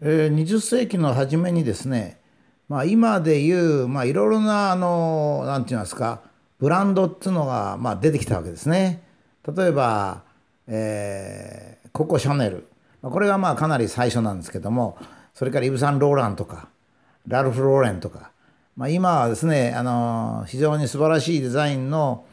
え20世紀の初めにですね、まあ、今でいうまあいろいろなあのなんて言いますかブランドっつうのがまあ出てきたわけですね。例えば、えー、ココ・シャネルこれがまあかなり最初なんですけどもそれからイヴ・サンローランとかラルフ・ローレンとか、まあ、今はですねあの非常に素晴らしいデザインの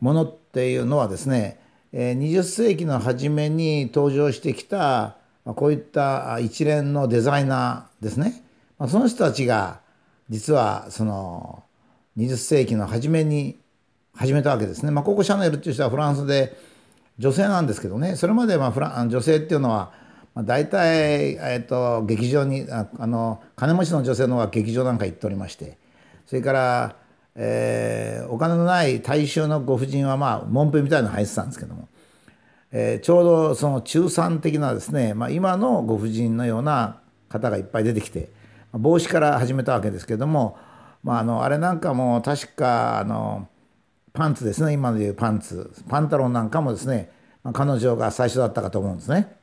ものっていうのはですね20世紀の初めに登場してきたまあ、こういった一連のデザイナーですね、まあ、その人たちが実はその20世紀の初めに始めたわけですね。まあ、ここシャネルっていう人はフランスで女性なんですけどねそれまでまあフラン女性っていうのは大体、えっと劇場にあの金持ちの女性の方が劇場なんか行っておりましてそれから、えー、お金のない大衆のご婦人はまあ門辺みたいなの入ってたんですけどもえー、ちょうどその中産的なですね、まあ、今のご婦人のような方がいっぱい出てきて帽子から始めたわけですけども、まあ、あのあれなんかも確かあのパンツですね今でいうパンツパンタロンなんかもですね、まあ、彼女が最初だったかと思うんですね。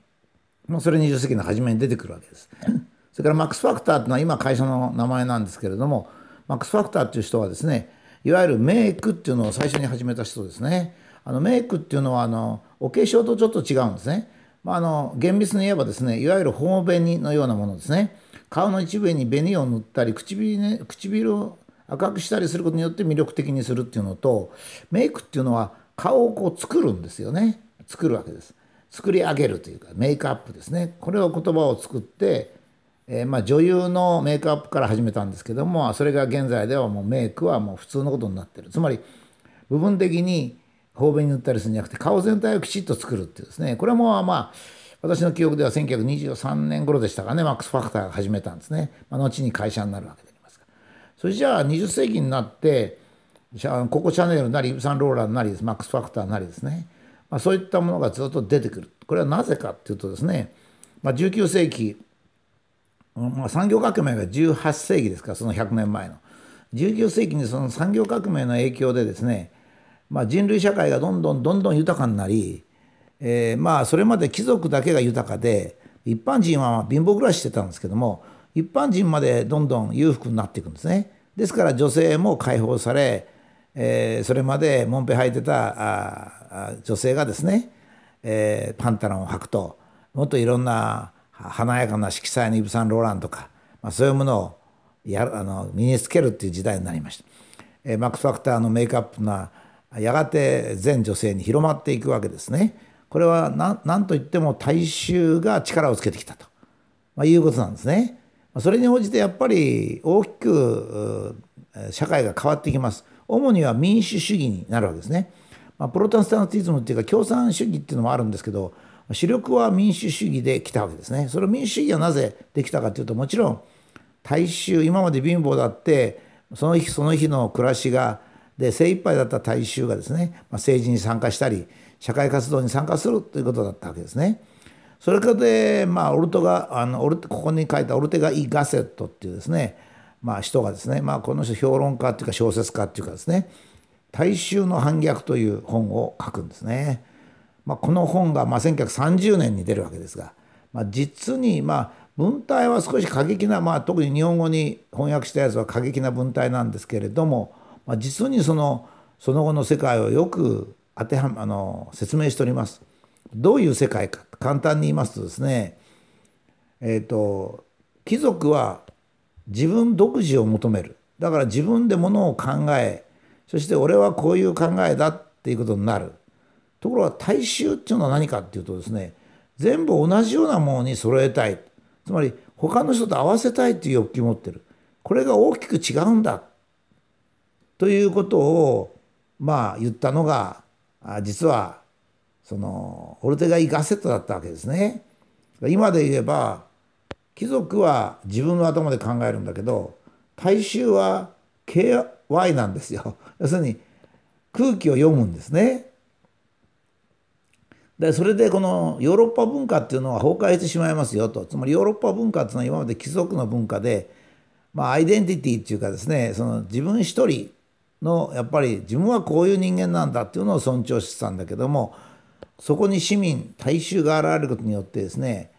もうそれ20世紀の初めに出てくるわけです。それからマックス・ファクターというのは今会社の名前なんですけれどもマックス・ファクターっていう人はですねいわゆるメイクっていうのを最初に始めた人ですね。あのメイクっていうのはあのお化粧とちょっと違うんですね。まあ、あの厳密に言えばですねいわゆるホモ紅のようなものですね顔の一部に紅を塗ったり唇,、ね、唇を赤くしたりすることによって魅力的にするっていうのとメイクっていうのは顔をこう作るんですよね作るわけです作り上げるというかメイクアップですねこれを言葉を作って、えー、まあ、女優のメイクアップから始めたんですけどもそれが現在ではもうメイクはもう普通のことになってるつまり部分的に便に塗ったりするんじゃなくて顔全体をきちっと作るっていうですねこれもまあ私の記憶では1923年頃でしたかねマックス・ファクターが始めたんですね、まあ、後に会社になるわけでありますがそれじゃあ20世紀になってココ・シャネルなりイブ・サンローランなりマックス・ファクターなりですね、まあ、そういったものがずっと出てくるこれはなぜかっていうとですね、まあ、19世紀、まあ、産業革命が18世紀ですからその100年前の19世紀にその産業革命の影響でですねまあ、人類社会がどんどんどんどん豊かになり、えー、まあそれまで貴族だけが豊かで一般人は貧乏暮らししてたんですけども一般人までどんどん裕福になっていくんですね。ですから女性も解放され、えー、それまでもんぺ履いてたあ女性がですね、えー、パンタロンを履くともっといろんな華やかな色彩のイブ・サンローランとか、まあ、そういうものをやあの身につけるっていう時代になりました。えー、マックス・ファクターのメイクアップなやがて全女性に広まっていくわけですね。これは何と言っても大衆が力をつけてきたと、まあ、いうことなんですね。それに応じてやっぱり大きく社会が変わってきます。主には民主主義になるわけですね。まあ、プロテスタンティズムっていうか共産主義っていうのもあるんですけど主力は民主主義で来たわけですね。それ民主主義はなぜできたかというともちろん大衆今まで貧乏だってその日その日の暮らしがで精一杯だった大衆がですね、まあ、政治に参加したり社会活動に参加するということだったわけですね。それからで、まあ、オルトがあのオルここに書いたオルテガ・イ・ガセットっていうですね、まあ、人がですね、まあ、この人評論家っていうか小説家っていうかですね「大衆の反逆」という本を書くんですね。まあ、この本がまあ1930年に出るわけですが、まあ、実にまあ文体は少し過激な、まあ、特に日本語に翻訳したやつは過激な文体なんですけれどもまあ、実にそのその後の世界をよく当ては、あの説明しております。どういう世界か簡単に言いますとですね、えーと、貴族は自分独自を求めるだから自分でものを考えそして俺はこういう考えだっていうことになるところが大衆っていうのは何かっていうとですね全部同じようなものに揃えたいつまり他の人と合わせたいっていう欲求を持ってるこれが大きく違うんだということをまあ言ったのが実はそのオルテガ・イ・ガセットだったわけですね。今で言えば貴族は自分の頭で考えるんだけど大衆は KY なんですよ。要するに空気を読むんですね。でそれでこのヨーロッパ文化っていうのは崩壊してしまいますよとつまりヨーロッパ文化っていうのは今まで貴族の文化で、まあ、アイデンティティっていうかですねその自分一人のやっぱり自分はこういう人間なんだっていうのを尊重してたんだけどもそこに市民大衆が現れることによってですね、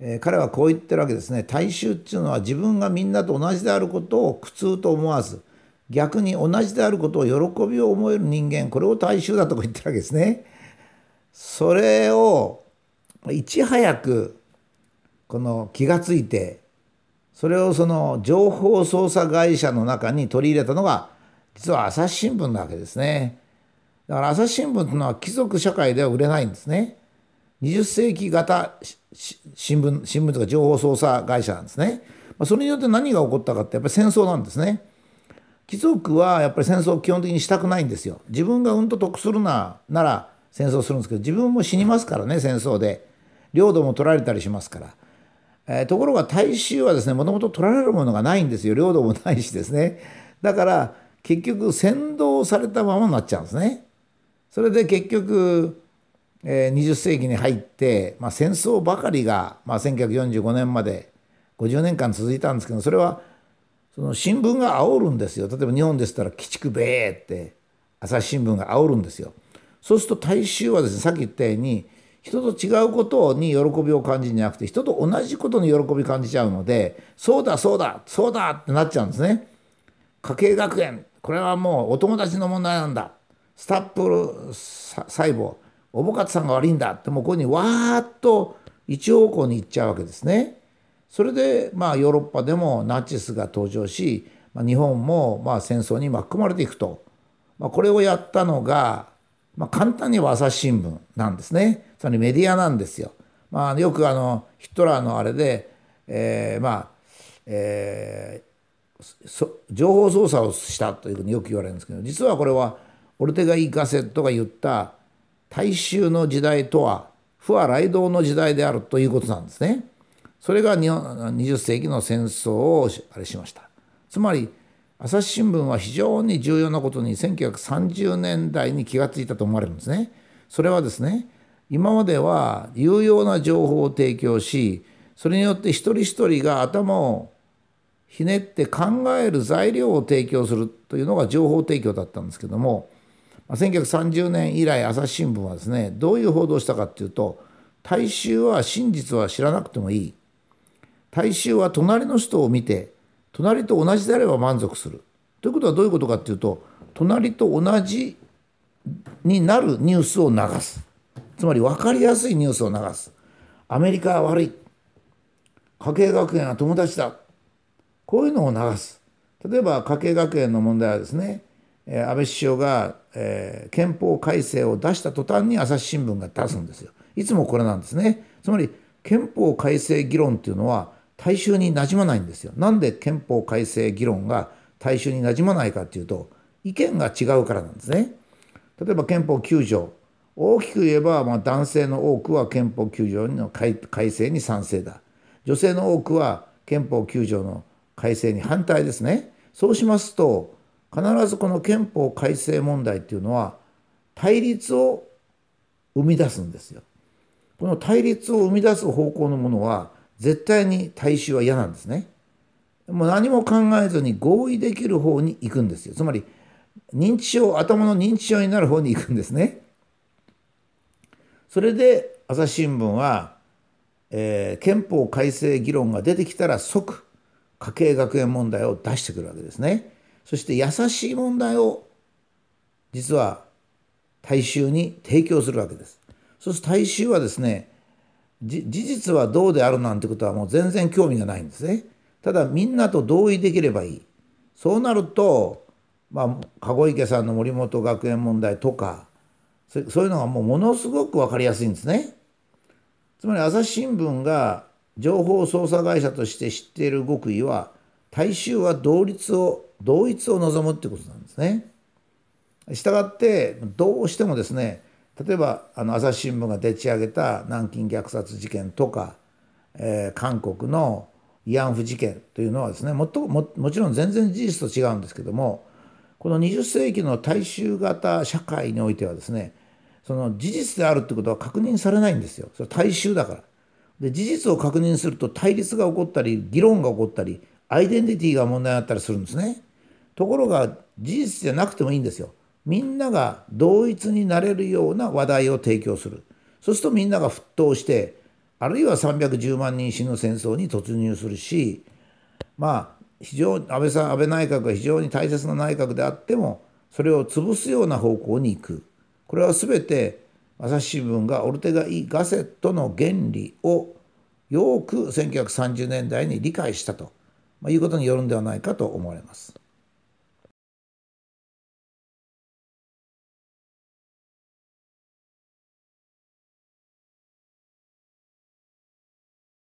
えー、彼はこう言ってるわけですね大衆っていうのは自分がみんなと同じであることを苦痛と思わず逆に同じであることを喜びを思える人間これを大衆だとか言ってるわけですね。それをいち早くこの気がついてそれをその情報操作会社の中に取り入れたのが実は朝日新聞なわけですね。だから朝日新聞というのは貴族社会では売れないんですね。20世紀型新聞、新聞とか情報操作会社なんですね。まそれによって何が起こったかってやっぱり戦争なんですね。貴族はやっぱり戦争を基本的にしたくないんですよ。自分がうんと得するななら戦争するんですけど自分も死にますからね戦争で。領土も取られたりしますから。えー、ところが大衆はですねもともと取られるものがないんですよ領土もないしですね。だから結局先導されたままになっちゃうんですね。それで結局、えー、20世紀に入って、まあ、戦争ばかりが、まあ、1945年まで50年間続いたんですけどそれはその新聞が煽るんですよ例えば日本でしたら「鬼畜べーって朝日新聞が煽るんですよ。そうすると大衆はですねさっき言ったように人と違うことに喜びを感じるんじゃなくて人と同じことに喜び感じちゃうのでそうだそうだそうだってなっちゃうんですね。家計学園これはもうお友達の問題なんだスタップ細胞おぼかつさんが悪いんだってもうここにわーっと一方向に行っちゃうわけですね。それでまあヨーロッパでもナチスが登場し、まあ、日本もまあ戦争に巻き込まれていくと、まあ、これをやったのが、まあ、簡単に朝日新聞なんですねつまりメディアなんですよ。まあ、よくあのヒットラーのあれで、えー、まあ、えー情報操作をしたというふうによく言われるんですけど実はこれはオルテガ・イ・ガセットが言った大衆の時代とは不和雷同の時代であるということなんですね。それが20世紀の戦争をあれしました。つまり朝日新聞は非常に重要なことに1930年代に気がついたと思われるんですね。それはですね今までは有用な情報を提供しそれによって一人一人が頭をひねって考える材料を提供するというのが情報提供だったんですけども1930年以来朝日新聞はですねどういう報道したかっていうと大衆は真実は知らなくてもいい大衆は隣の人を見て隣と同じであれば満足するということはどういうことかっていうと隣と同じになるニュースを流すつまり分かりやすいニュースを流すアメリカは悪い家計学園は友達だこういうのを流す例えば家計学園の問題はですね安倍首相が、えー、憲法改正を出した途端に朝日新聞が出すんですよいつもこれなんですねつまり憲法改正議論っていうのは大衆になじまないんですよなんで憲法改正議論が大衆になじまないかっていうと意見が違うからなんですね例えば憲法9条大きく言えば、まあ、男性の多くは憲法9条の改正に賛成だ女性の多くは憲法9条の改正に反対ですねそうしますと必ずこの憲法改正問題っていうのは対立を生み出すんですよ。この対立を生み出す方向のものは絶対に大衆は嫌なんですね。もう何も考えずに合意できる方に行くんですよ。つまり認知症頭の認知症になる方に行くんですね。それで朝日新聞は、えー、憲法改正議論が出てきたら即家計学園問題を出してくるわけですね。そして優しい問題を実は大衆に提供するわけです。そうすると大衆はですね事実はどうであるなんてことはもう全然興味がないんですね。ただみんなと同意できればいい。そうなると、まあ、籠池さんの森本学園問題とかそういうのがもうものすごく分かりやすいんですね。つまり朝日新聞が情報操作会社として知っている極意は大衆は同率を同一を望むってことなんですね。したがってどうしてもですね例えばあの朝日新聞がでち上げた南京虐殺事件とか、えー、韓国の慰安婦事件というのはですねもっとももちろん全然事実と違うんですけどもこの20世紀の大衆型社会においてはですねその事実であるってことは確認されないんですよそれ大衆だから。で事実を確認すると対立が起こったり議論が起こったりアイデンティティが問題になったりするんですねところが事実じゃなくてもいいんですよみんなが同一になれるような話題を提供するそうするとみんなが沸騰してあるいは310万人死ぬ戦争に突入するしまあ非常に安倍さん安倍内閣が非常に大切な内閣であってもそれを潰すような方向に行くこれは全て朝日新聞がオルテガ・イ・ガセットの原理をよく1930年代に理解したと、まあ、いうことによるんではないかと思われます。